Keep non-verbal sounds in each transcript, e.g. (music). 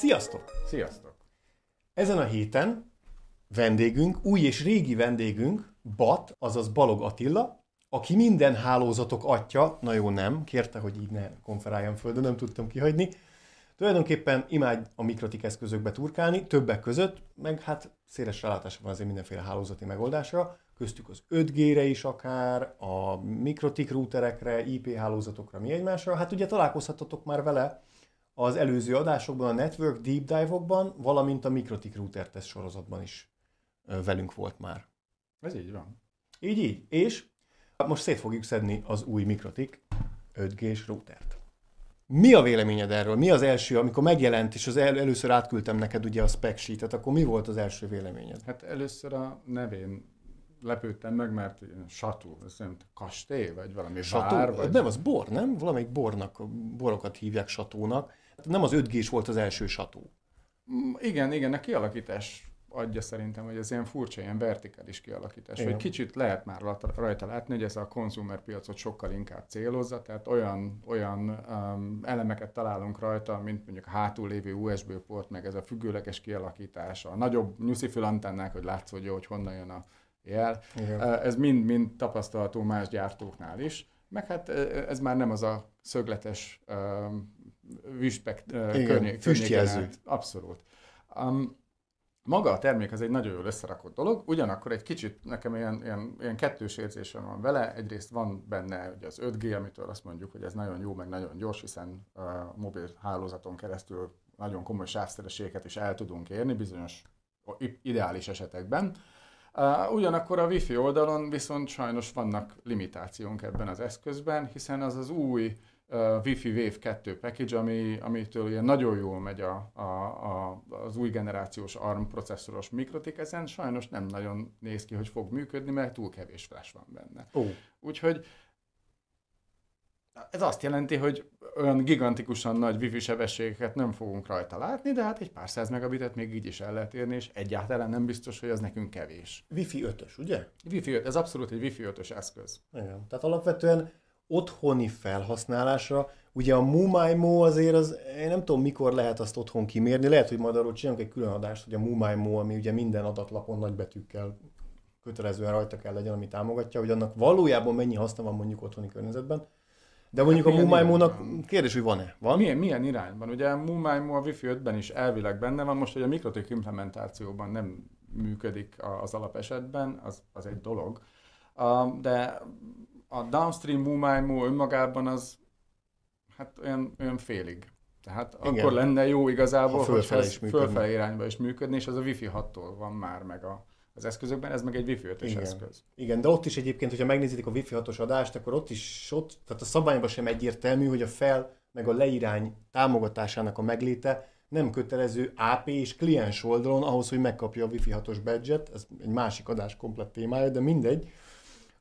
Sziasztok! Sziasztok! Ezen a héten vendégünk, új és régi vendégünk, Bat, azaz Balog Attila, aki minden hálózatok atya, na jó nem, kérte, hogy így ne konferáljam földön, nem tudtam kihagyni. Tulajdonképpen imádj a mikrotik eszközökbe turkálni, többek között, meg hát széles rálátása van azért mindenféle hálózati megoldásra, köztük az 5G-re is akár, a mikrotik routerekre, IP hálózatokra, mi egymásra. Hát ugye találkozhatatok már vele, az előző adásokban, a Network Deep Dive-okban, valamint a Mikrotik Router Test sorozatban is velünk volt már. Ez így van. Így így. És most szét fogjuk szedni az új Mikrotik 5G-s routert. Mi a véleményed erről? Mi az első, amikor megjelent, és az el, először átküldtem neked ugye a spec sheet akkor mi volt az első véleményed? Hát először a nevén lepődtem meg, mert satú, ez nem kastély, vagy valami satú? vár, vagy... Nem, az bor, nem? Valamelyik bornak, borokat hívják satúnak. Nem az 5 g volt az első sató. Mm, igen, igen, a kialakítás adja szerintem, hogy ez ilyen furcsa, ilyen vertikális kialakítás. Hogy kicsit lehet már rajta látni, hogy ez a konzumer piacot sokkal inkább célozza, tehát olyan, olyan um, elemeket találunk rajta, mint mondjuk a hátul lévő USB port, meg ez a függőleges kialakítása, a nagyobb nyuszifül antennák, hogy látszódjon, hogy honnan jön a jel. Igen. Uh, ez mind-mind tapasztalható más gyártóknál is. Meg hát uh, ez már nem az a szögletes um, vüspek környék. Füstjelző. Abszolút. Um, maga a termék az egy nagyon jól összerakott dolog, ugyanakkor egy kicsit nekem ilyen, ilyen, ilyen kettős érzésem van vele. Egyrészt van benne ugye az 5G, amitől azt mondjuk, hogy ez nagyon jó, meg nagyon gyors, hiszen a mobil hálózaton keresztül nagyon komoly sávszereséget is el tudunk érni bizonyos ideális esetekben. Uh, ugyanakkor a wifi oldalon viszont sajnos vannak limitációnk ebben az eszközben, hiszen az az új uh, Wi-Fi Wave 2 package, ami, amitől ilyen nagyon jól megy a, a, a, az új generációs ARM processzoros mikrotik, ezen sajnos nem nagyon néz ki, hogy fog működni, mert túl kevés flash van benne. Ó. Oh. Úgyhogy ez azt jelenti, hogy olyan gigantikusan nagy wifi sebességeket nem fogunk rajta látni, de hát egy pár száz megabitet még így is el lehet érni, és egyáltalán nem biztos, hogy az nekünk kevés. Wifi 5-ös, ugye? Wifi 5, ez abszolút egy Wifi 5-ös eszköz. Igen, tehát alapvetően otthoni felhasználásra, ugye a Mumaimo azért az, én nem tudom mikor lehet azt otthon kimérni, lehet, hogy majd arról csinálunk egy külön adást, hogy a Mumaimo, ami ugye minden adatlapon nagybetűkkel kötelezően rajta kell legyen, ami támogatja, hogy annak valójában mennyi haszna van mondjuk otthoni környezetben. De mondjuk hát a Mumaimónak kérdés, hogy van-e? Van? Milyen, milyen irányban? Ugye a a Wi-Fi 5-ben is elvileg benne van, most, hogy a mikrotik implementációban nem működik az alapesetben, az, az egy dolog de a downstream Mumájmú önmagában az hát olyan, olyan félig. Tehát Igen. akkor lenne jó igazából, hogy ez fölfelé irányba is működni, és az a Wi-Fi 6-tól van már meg a, az eszközökben, ez meg egy Wi-Fi 5 Igen. eszköz. Igen, de ott is egyébként, hogyha megnézitek a Wi-Fi 6-os adást, akkor ott is, ott, tehát a szabályban sem egyértelmű, hogy a fel meg a leirány támogatásának a megléte nem kötelező AP és kliens oldalon ahhoz, hogy megkapja a Wi-Fi 6-os badge-et, ez egy másik adás komplett témája, de mindegy.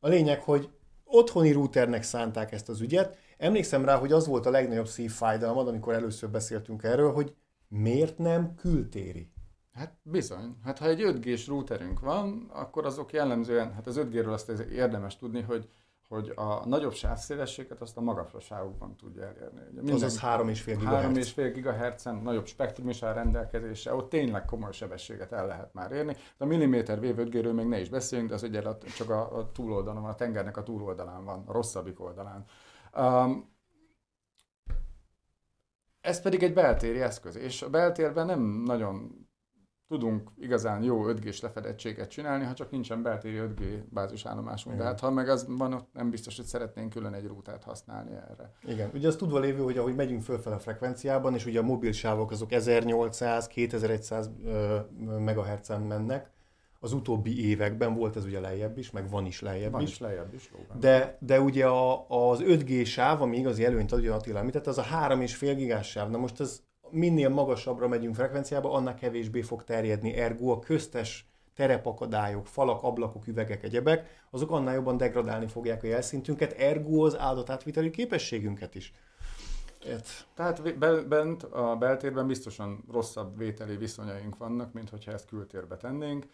A lényeg, hogy otthoni routernek szánták ezt az ügyet. Emlékszem rá, hogy az volt a legnagyobb szívfájdalmad, amikor először beszéltünk erről, hogy miért nem kültéri? Hát bizony. Hát ha egy 5G-s routerünk van, akkor azok jellemzően, hát az 5G-ről azt érdemes tudni, hogy hogy a nagyobb sávszélességet azt a magasraságokban tudja elérni. Ugye minden, az 3,5 GHz. 3,5 ghz nagyobb spektrum is áll rendelkezésre, ott tényleg komoly sebességet el lehet már érni. De a milliméter v még ne is beszéljünk, de az ugye csak a, a túloldalon, a tengernek a túloldalán van, a rosszabbik oldalán. Um, ez pedig egy beltéri eszköz, és a beltérben nem nagyon tudunk igazán jó 5 g lefedettséget csinálni, ha csak nincsen beltéri 5G bázisállomásunk. Igen. De hát ha meg az van, ott nem biztos, hogy szeretnénk külön egy rútát használni erre. Igen, ugye az tudva lévő, hogy ahogy megyünk fölfel a frekvenciában, és ugye a mobil sávok azok 1800-2100 mhz mennek, az utóbbi években volt ez ugye lejjebb is, meg van is lejjebb van is. is lejjebb is lóban. de, de ugye a, az 5G sáv, ami igazi előnyt ad, ugye Attila említett, az a 3,5 gigás sáv. Na most ez minél magasabbra megyünk frekvenciába, annál kevésbé fog terjedni. Ergo a köztes terepakadályok, falak, ablakok, üvegek, egyebek, azok annál jobban degradálni fogják a jelszintünket, ergo az áldatátviteli képességünket is. Et. Tehát bent, a beltérben biztosan rosszabb vételi viszonyaink vannak, mint hogyha ezt kültérbe tennénk.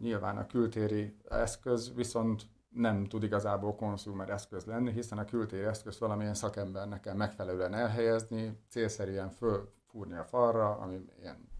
Nyilván a kültéri eszköz viszont nem tud igazából konzumer eszköz lenni, hiszen a kültéri eszköz valamilyen szakembernek kell megfelelően elhelyezni, célszerűen fölfúrni a falra, ami ilyen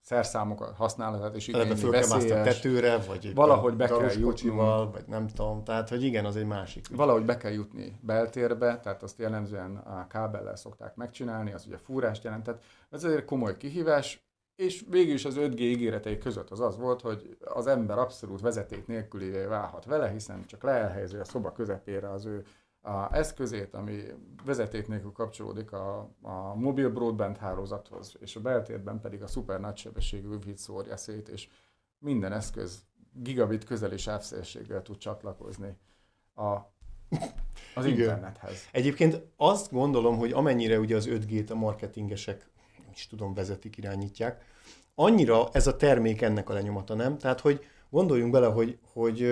szerszámokat használhat, és igényli föl veszélyes. a tetőre, vagy valahogy be kell jutnunk. vagy nem tudom, tehát hogy igen, az egy másik. Valahogy be kell jutni beltérbe, tehát azt jellemzően a kábellel szokták megcsinálni, az ugye fúrást jelentett. ez azért komoly kihívás, és végül is az 5G ígéretei között az az volt, hogy az ember abszolút vezeték nélkülivé válhat vele, hiszen csak leelhelyezi a szoba közepére az ő a eszközét, ami vezeték nélkül kapcsolódik a, a mobil broadband hálózathoz, és a beltérben pedig a szuper nagysebességű wifi szórja szét, és minden eszköz gigabit közeli sávszélséggel tud csatlakozni a az Igen. internethez. Egyébként azt gondolom, hogy amennyire ugye az 5G-t a marketingesek is tudom, vezetik, irányítják. Annyira ez a termék ennek a lenyomata nem. Tehát, hogy gondoljunk bele, hogy, hogy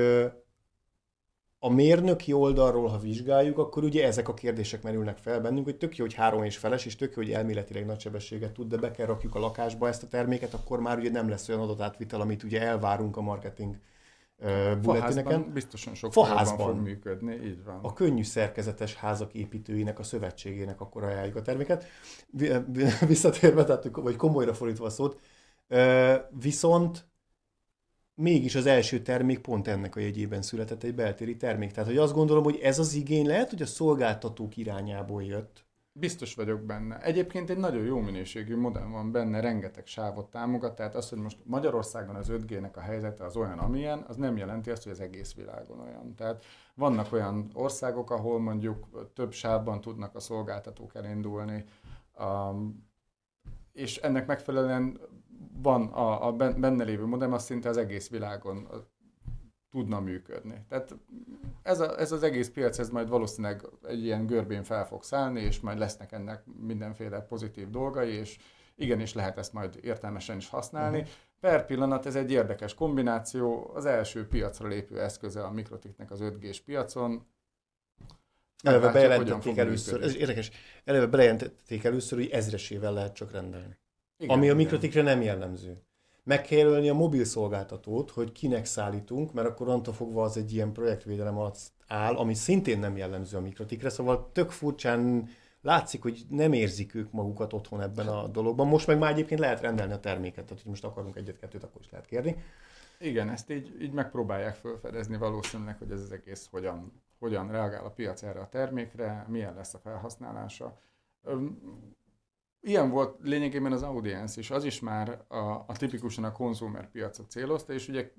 a mérnöki oldalról, ha vizsgáljuk, akkor ugye ezek a kérdések merülnek fel bennünk, hogy tök jó, hogy három és feles, és tök jó, hogy elméletileg nagy sebességet tud, de be kell rakjuk a lakásba ezt a terméket, akkor már ugye nem lesz olyan adatátvitel, amit ugye elvárunk a marketing bulletineken. biztosan sok faházban fog működni, így van. A könnyű szerkezetes házak építőinek, a szövetségének akkor ajánljuk a terméket. Visszatérve, tehát, vagy komolyra fordítva a szót, viszont mégis az első termék pont ennek a jegyében született egy beltéri termék. Tehát, hogy azt gondolom, hogy ez az igény lehet, hogy a szolgáltatók irányából jött, Biztos vagyok benne. Egyébként egy nagyon jó minőségű modem van benne, rengeteg sávot támogat, tehát az, hogy most Magyarországon az 5G-nek a helyzete az olyan, amilyen, az nem jelenti azt, hogy az egész világon olyan. Tehát vannak olyan országok, ahol mondjuk több sávban tudnak a szolgáltatók elindulni, um, és ennek megfelelően van a, a benne lévő modem, az szinte az egész világon uh, tudna működni. Tehát ez, a, ez az egész piac, ez majd valószínűleg egy ilyen görbén fel fog szállni, és majd lesznek ennek mindenféle pozitív dolgai, és igenis lehet ezt majd értelmesen is használni. Uh-huh. Per pillanat ez egy érdekes kombináció, az első piacra lépő eszköze a Mikrotiknek az 5G-s piacon, Eleve bejelentették először, ez érdekes, eleve bejelentették először, hogy ezresével lehet csak rendelni. Igen, Ami a mikrotikre igen. nem jellemző meg kell jelölni a mobil szolgáltatót, hogy kinek szállítunk, mert akkor onnantól fogva az egy ilyen projektvédelem alatt áll, ami szintén nem jellemző a mikrotikre, szóval tök furcsán látszik, hogy nem érzik ők magukat otthon ebben a dologban. Most meg már egyébként lehet rendelni a terméket, tehát hogy most akarunk egyet-kettőt, akkor is lehet kérni. Igen, ezt így, így megpróbálják felfedezni valószínűleg, hogy ez az egész hogyan, hogyan reagál a piac erre a termékre, milyen lesz a felhasználása. Ilyen volt lényegében az audience, és az is már a, a tipikusan a konzumer piacot célozta, és ugye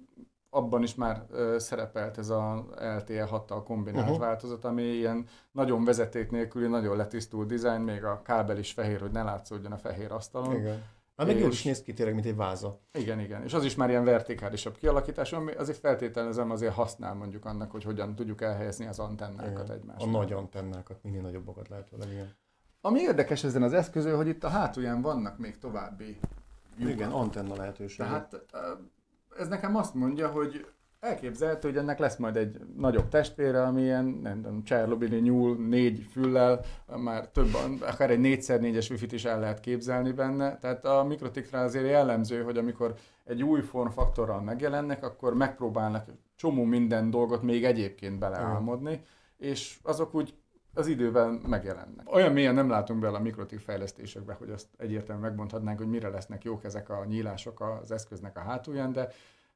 abban is már ö, szerepelt ez a LTE 6-tal kombinált uh-huh. változat, ami ilyen nagyon vezeték nélküli, nagyon letisztult dizájn, még a kábel is fehér, hogy ne látszódjon a fehér asztalon. Igen. Hát meg jól is néz ki tényleg, mint egy váza. Igen, igen. És az is már ilyen vertikálisabb kialakítás, ami azért feltételezem azért használ mondjuk annak, hogy hogyan tudjuk elhelyezni az antennákat egymásra. A nagy antennákat, minél lehet vele, igen. Ami érdekes ezen az eszközön, hogy itt a hátulján vannak még további lyukat. Igen, antenna lehetőség. Tehát ez nekem azt mondja, hogy elképzelhető, hogy ennek lesz majd egy nagyobb testvére, ami ilyen, nem tudom, Csernobili nyúl, négy füllel, már több, akár egy 4x4-es wifi is el lehet képzelni benne. Tehát a mikrotikra azért jellemző, hogy amikor egy új formfaktorral megjelennek, akkor megpróbálnak csomó minden dolgot még egyébként beleálmodni, és azok úgy az idővel megjelennek. Olyan mélyen nem látunk bele a mikrotik fejlesztésekbe, hogy azt egyértelműen megmondhatnánk, hogy mire lesznek jók ezek a nyílások az eszköznek a hátulján, de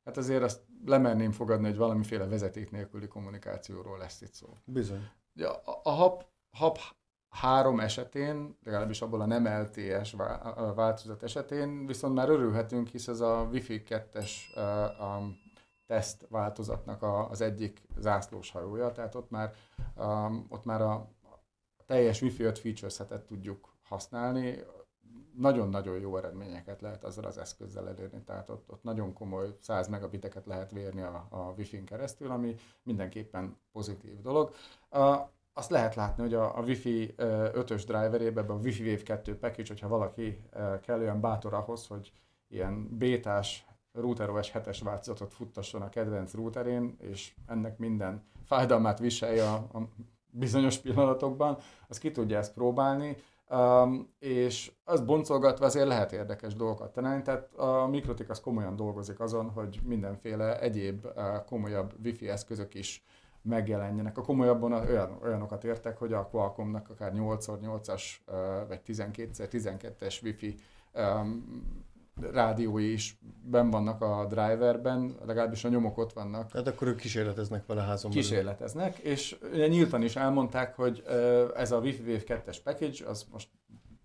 hát azért azt lemerném fogadni, hogy valamiféle vezeték nélküli kommunikációról lesz itt szó. Bizony. Ja, a, a HAP, HAP három esetén, legalábbis abból a nem LTS változat esetén, viszont már örülhetünk, hisz ez a Wi-Fi 2-es a teszt változatnak a, az egyik zászlós hajója, tehát ott már, um, ott már a teljes Wi-Fi 5 feature setet tudjuk használni, nagyon-nagyon jó eredményeket lehet azzal az eszközzel elérni, tehát ott, ott nagyon komoly 100 megabiteket lehet vérni a, a Wi-Fi-n keresztül, ami mindenképpen pozitív dolog. A, azt lehet látni, hogy a, a Wi-Fi 5-ös driverébe, a Wi-Fi Wave 2 package, hogyha valaki kellően bátor ahhoz, hogy ilyen bétás RouterOS 7-es változatot futtasson a kedvenc routerén, és ennek minden fájdalmát viselje a, a bizonyos pillanatokban, az ki tudja ezt próbálni, um, és azt boncolgatva azért lehet érdekes dolgokat tenni. tehát a Mikrotik az komolyan dolgozik azon, hogy mindenféle egyéb uh, komolyabb wifi eszközök is megjelenjenek. A komolyabban olyan, olyanokat értek, hogy a Qualcomm-nak akár 8x8-as uh, vagy 12x12-es wifi um, rádiói is ben vannak a driverben, legalábbis a nyomok ott vannak. Tehát akkor ők kísérleteznek vele házon belül. Kísérleteznek, és nyíltan is elmondták, hogy ez a Wi-Fi Wave 2-es package, az most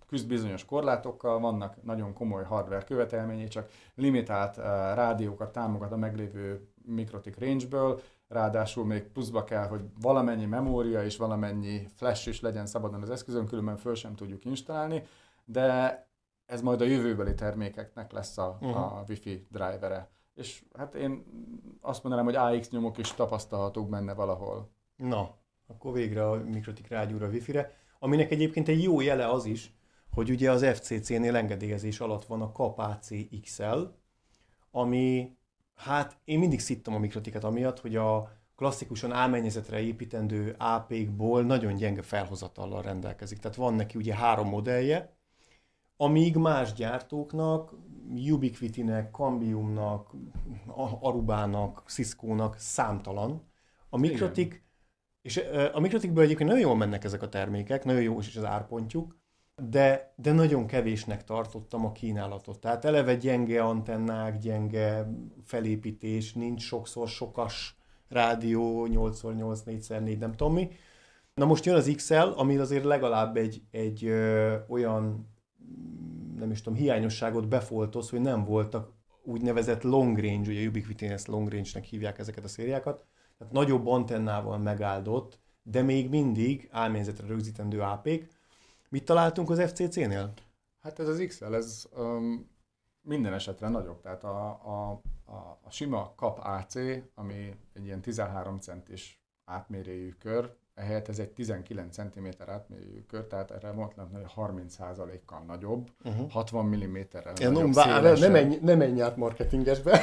küzd bizonyos korlátokkal, vannak nagyon komoly hardware követelményei, csak limitált rádiókat támogat a meglévő Mikrotik range-ből, ráadásul még pluszba kell, hogy valamennyi memória és valamennyi flash is legyen szabadon az eszközön, különben föl sem tudjuk installálni, de ez majd a jövőbeli termékeknek lesz a, uh-huh. a mhm. Wi-Fi drivere. És hát én azt mondanám, hogy AX nyomok is tapasztalhatók benne valahol. Na, akkor végre a Mikrotik rágyúr a Wi-Fi-re, aminek egyébként egy jó jele az is, hogy ugye az FCC-nél engedélyezés alatt van a Kapáci XL, ami, hát én mindig szittem a mikrotiket amiatt, hogy a klasszikusan ámennyezetre építendő AP-kból nagyon gyenge felhozatallal rendelkezik. Tehát van neki ugye három modellje, amíg más gyártóknak, Ubiquitinek, Cambiumnak, Arubának, Cisco-nak számtalan. A Mikrotik, és a Mikrotikből egyébként nagyon jól mennek ezek a termékek, nagyon jó is az árpontjuk, de, de nagyon kevésnek tartottam a kínálatot. Tehát eleve gyenge antennák, gyenge felépítés, nincs sokszor sokas rádió, 8x8, 4x4, nem tudom mi. Na most jön az XL, ami azért legalább egy, egy ö, olyan nem is tudom, hiányosságot befoltoz, hogy nem voltak úgynevezett long range, ugye ubiquitous long range-nek hívják ezeket a szériákat, tehát nagyobb antennával megáldott, de még mindig álményzetre rögzítendő AP-k. Mit találtunk az FCC-nél? Hát ez az XL, ez um, minden esetre nagyobb. Tehát a, a, a, a sima kap AC, ami egy ilyen 13 centis átmérőjű kör, ehelyett ez egy 19 cm átmérőjű kör, tehát erre mondhatnám, hogy 30%-kal nagyobb, uh-huh. 60 mm-rel ja, nagyobb, bár, ne, menj, ne menj át marketingesbe. (laughs)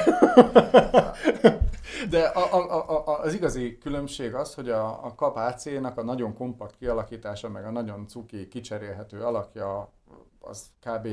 De a, a, a, az igazi különbség az, hogy a, a kap AC-nak a nagyon kompakt kialakítása, meg a nagyon cuki, kicserélhető alakja, az kb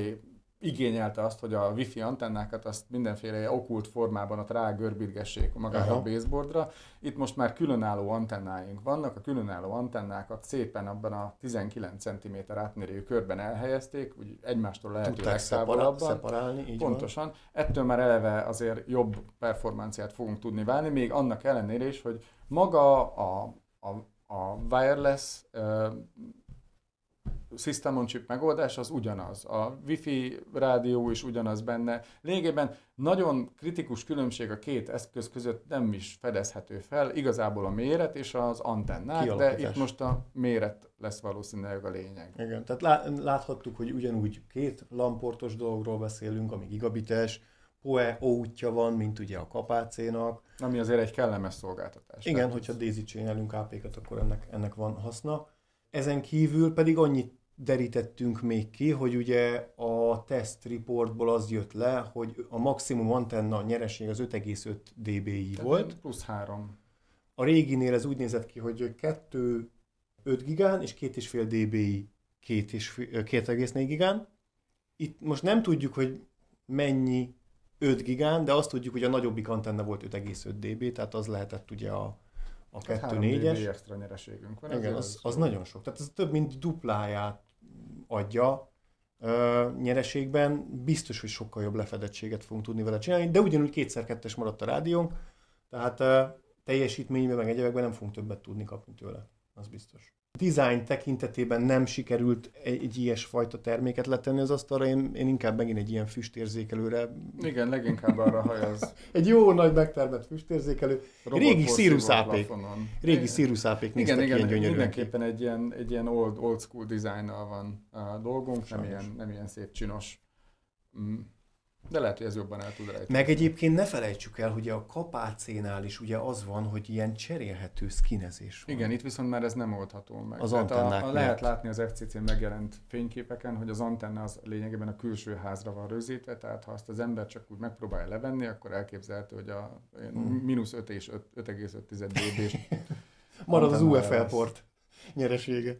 igényelte azt, hogy a wifi antennákat azt mindenféle okult formában ott rágörbítgessék magára Aha. a baseboardra. Itt most már különálló antennáink vannak, a különálló antennákat szépen abban a 19 cm átmérőjű körben elhelyezték, úgy egymástól lehet legtávolabban. Szeparálni, így Pontosan. Van. Ettől már eleve azért jobb performanciát fogunk tudni válni, még annak ellenére is, hogy maga a, a, a wireless system on chip megoldás az ugyanaz. A wifi rádió is ugyanaz benne. Lényegében nagyon kritikus különbség a két eszköz között nem is fedezhető fel, igazából a méret és az antennák, de itt most a méret lesz valószínűleg a lényeg. Igen, tehát láthattuk, hogy ugyanúgy két lamportos dologról beszélünk, ami gigabites, OE útja van, mint ugye a kapácénak. Ami azért egy kellemes szolgáltatás. Igen, hogyha daisy csinálunk AP-ket, akkor ennek, ennek van haszna. Ezen kívül pedig annyit derítettünk még ki, hogy ugye a test reportból az jött le, hogy a maximum antenna nyereség az 5,5 dBi Tehát volt. Plusz 3. A réginél ez úgy nézett ki, hogy 2 5 gigán és 2,5 dBi 2,4 gigán. Itt most nem tudjuk, hogy mennyi 5 gigán, de azt tudjuk, hogy a nagyobbik antenna volt 5,5 dB, tehát az lehetett ugye a, a 2-4-es. Hát extra nyereségünk van. Igen, az, az, az nagyon sok. Tehát ez több mint dupláját adja ö, nyereségben, biztos, hogy sokkal jobb lefedettséget fogunk tudni vele csinálni, de ugyanúgy kétszer-kettes maradt a rádiónk, tehát ö, teljesítményben meg egyebekben nem fogunk többet tudni kapni tőle, az biztos design tekintetében nem sikerült egy, egy ilyesfajta terméket letenni az asztalra, én, én inkább megint egy ilyen füstérzékelőre... Igen, leginkább arra hajaz. (laughs) egy jó nagy megtermett füstérzékelő. Robot régi szíruszápék. Régi szíruszápék néztek igen, igen, ilyen mindenképpen ki. egy ilyen, egy ilyen old, old school dizájnnal van a dolgunk, nem ilyen, nem ilyen szép csinos mm, de lehet, hogy ez jobban el tud rejteni. Meg egyébként ne felejtsük el, hogy a kapácénál is ugye az van, hogy ilyen cserélhető skinezés van. Igen, itt viszont már ez nem oldható meg. Az hát antennák a, a Lehet látni az fcc megjelent fényképeken, hogy az antenna az lényegében a külső házra van rögzítve, tehát ha azt az ember csak úgy megpróbálja levenni, akkor elképzelhető, hogy a hmm. mínusz 5 és 5,5 dB-s (laughs) Marad az UFL port nyeresége.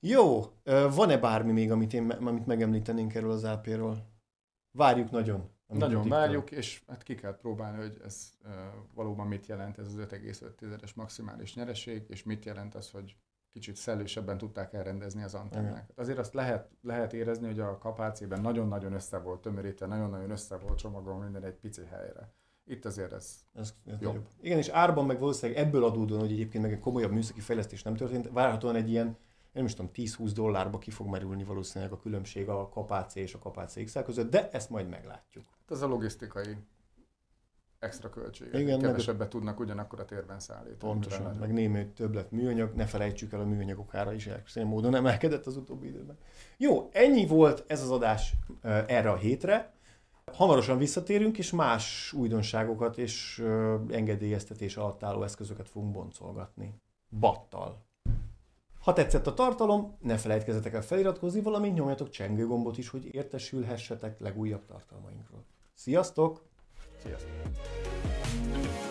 Jó, van-e bármi még, amit, én, amit megemlítenénk erről az AP-ról? várjuk nagyon. Nagyon várjuk, és hát ki kell próbálni, hogy ez uh, valóban mit jelent ez az 5,5-es maximális nyereség, és mit jelent az, hogy kicsit szellősebben tudták elrendezni az antennákat. Azért azt lehet, lehet érezni, hogy a kapácében nagyon-nagyon össze volt tömörítve, nagyon-nagyon össze volt csomagolva minden egy pici helyre. Itt azért ez, ez, ez jobb. jobb. Igen, és árban meg valószínűleg ebből adódóan, hogy egyébként meg egy komolyabb műszaki fejlesztés nem történt, várhatóan egy ilyen nem is tudom, 10-20 dollárba ki fog merülni valószínűleg a különbség a kapácé és a kapácé x között, de ezt majd meglátjuk. Hát ez a logisztikai extra költség. Igen, Kevesebbet meg... tudnak ugyanakkor a térben szállítani. Pontosan, meg nagyon. némi többlet műanyag, ne felejtsük el a műanyagok ára is elképesztő módon emelkedett az utóbbi időben. Jó, ennyi volt ez az adás erre a hétre. Hamarosan visszatérünk, és más újdonságokat és engedélyeztetés alatt álló eszközöket fogunk boncolgatni. Battal. Ha tetszett a tartalom, ne felejtkezzetek el feliratkozni, valamint nyomjatok csengőgombot is, hogy értesülhessetek legújabb tartalmainkról. Sziasztok! Sziasztok!